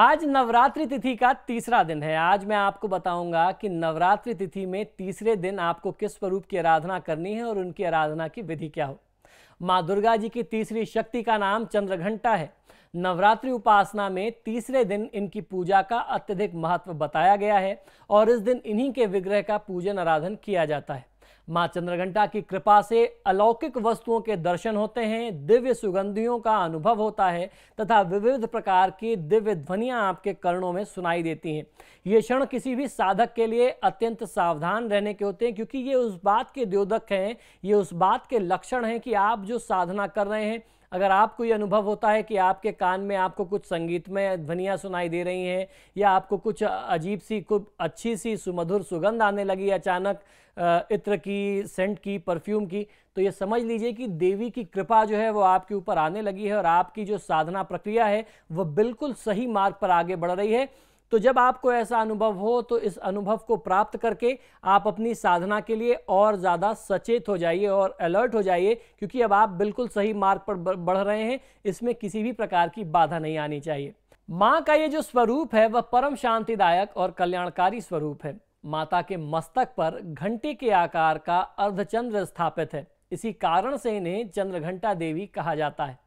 आज नवरात्रि तिथि का तीसरा दिन है आज मैं आपको बताऊंगा कि नवरात्रि तिथि में तीसरे दिन आपको किस स्वरूप की आराधना करनी है और उनकी आराधना की विधि क्या हो माँ दुर्गा जी की तीसरी शक्ति का नाम चंद्रघंटा है नवरात्रि उपासना में तीसरे दिन इनकी पूजा का अत्यधिक महत्व बताया गया है और इस दिन इन्हीं के विग्रह का पूजन आराधन किया जाता है मां चंद्रघंटा की कृपा से अलौकिक वस्तुओं के दर्शन होते हैं दिव्य सुगंधियों का अनुभव होता है तथा विविध प्रकार की दिव्य ध्वनियां आपके कर्णों में सुनाई देती हैं ये क्षण किसी भी साधक के लिए अत्यंत सावधान रहने के होते हैं क्योंकि ये उस बात के द्योदक हैं ये उस बात के लक्षण हैं कि आप जो साधना कर रहे हैं अगर आपको ये अनुभव होता है कि आपके कान में आपको कुछ संगीत में ध्वनियाँ सुनाई दे रही हैं या आपको कुछ अजीब सी कुछ अच्छी सी सुमधुर सुगंध आने लगी अचानक इत्र की सेंट की परफ्यूम की तो ये समझ लीजिए कि देवी की कृपा जो है वो आपके ऊपर आने लगी है और आपकी जो साधना प्रक्रिया है वह बिल्कुल सही मार्ग पर आगे बढ़ रही है तो जब आपको ऐसा अनुभव हो तो इस अनुभव को प्राप्त करके आप अपनी साधना के लिए और ज़्यादा सचेत हो जाइए और अलर्ट हो जाइए क्योंकि अब आप बिल्कुल सही मार्ग पर बढ़ रहे हैं इसमें किसी भी प्रकार की बाधा नहीं आनी चाहिए माँ का ये जो स्वरूप है वह परम शांतिदायक और कल्याणकारी स्वरूप है माता के मस्तक पर घंटे के आकार का अर्धचंद्र स्थापित है इसी कारण से इन्हें चंद्रघंटा देवी कहा जाता है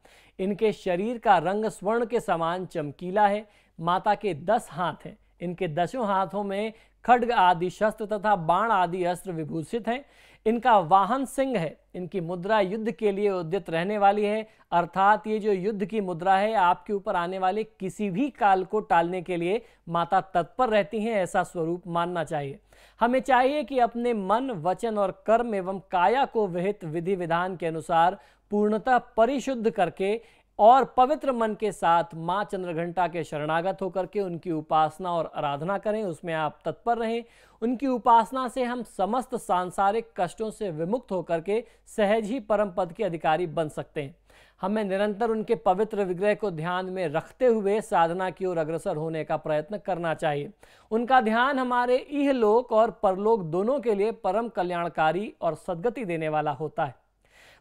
इनके शरीर का रंग स्वर्ण के समान चमकीला है माता के दस हाथ हैं इनके दसों हाथों में खड्ग आदि शस्त्र तथा बाण आदि अस्त्र विभूषित हैं इनका वाहन सिंह है इनकी मुद्रा युद्ध के लिए उद्यत रहने वाली है अर्थात ये जो युद्ध की मुद्रा है आपके ऊपर आने वाले किसी भी काल को टालने के लिए माता तत्पर रहती हैं ऐसा स्वरूप मानना चाहिए हमें चाहिए कि अपने मन वचन और कर्म एवं काया को विहित विधि विधान के अनुसार पूर्णतः परिशुद्ध करके और पवित्र मन के साथ माँ चंद्रघंटा के शरणागत होकर के उनकी उपासना और आराधना करें उसमें आप तत्पर रहें उनकी उपासना से हम समस्त सांसारिक कष्टों से विमुक्त होकर के सहज ही परम पद के अधिकारी बन सकते हैं हमें निरंतर उनके पवित्र विग्रह को ध्यान में रखते हुए साधना की ओर अग्रसर होने का प्रयत्न करना चाहिए उनका ध्यान हमारे इहलोक और परलोक दोनों के लिए परम कल्याणकारी और सदगति देने वाला होता है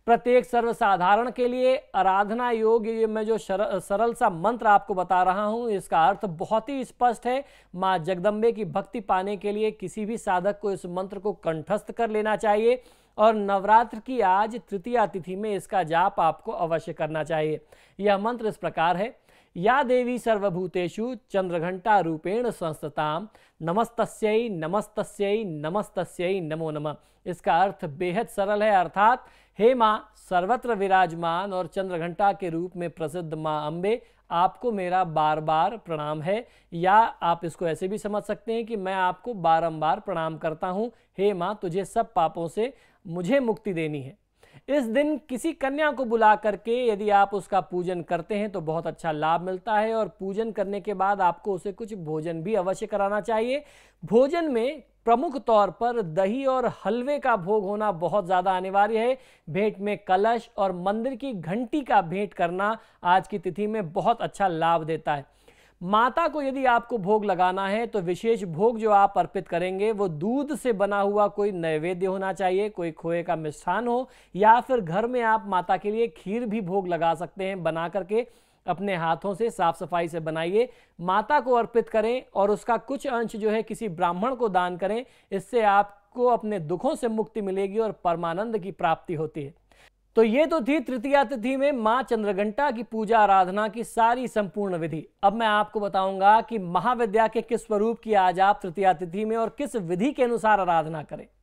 प्रत्येक सर्वसाधारण के लिए आराधना योग ये मैं जो सरल सा मंत्र आपको बता रहा हूँ इसका अर्थ बहुत ही स्पष्ट है माँ जगदम्बे की भक्ति पाने के लिए किसी भी साधक को इस मंत्र को कंठस्थ कर लेना चाहिए और नवरात्र की आज तृतीया तिथि में इसका जाप आपको अवश्य करना चाहिए यह मंत्र इस प्रकार है या देवी सर्वभूतेषु चंद्रघंटा रूपेण संस्थताम नमस्तस्यै नमस्तस्यै नमस्तस्यै नमो नमः इसका अर्थ बेहद सरल है अर्थात हे माँ सर्वत्र विराजमान और चंद्रघंटा के रूप में प्रसिद्ध माँ अम्बे आपको मेरा बार बार प्रणाम है या आप इसको ऐसे भी समझ सकते हैं कि मैं आपको बारम्बार प्रणाम करता हूँ हे माँ तुझे सब पापों से मुझे मुक्ति देनी है इस दिन किसी कन्या को बुला करके यदि आप उसका पूजन करते हैं तो बहुत अच्छा लाभ मिलता है और पूजन करने के बाद आपको उसे कुछ भोजन भी अवश्य कराना चाहिए भोजन में प्रमुख तौर पर दही और हलवे का भोग होना बहुत ज़्यादा अनिवार्य है भेंट में कलश और मंदिर की घंटी का भेंट करना आज की तिथि में बहुत अच्छा लाभ देता है माता को यदि आपको भोग लगाना है तो विशेष भोग जो आप अर्पित करेंगे वो दूध से बना हुआ कोई नैवेद्य होना चाहिए कोई खोए का मिष्ठान हो या फिर घर में आप माता के लिए खीर भी भोग लगा सकते हैं बना करके अपने हाथों से साफ सफाई से बनाइए माता को अर्पित करें और उसका कुछ अंश जो है किसी ब्राह्मण को दान करें इससे आपको अपने दुखों से मुक्ति मिलेगी और परमानंद की प्राप्ति होती है तो ये तो थी तृतीया तिथि में मां चंद्रघंटा की पूजा आराधना की सारी संपूर्ण विधि अब मैं आपको बताऊंगा कि महाविद्या के किस स्वरूप की आज आप तृतीया तिथि में और किस विधि के अनुसार आराधना करें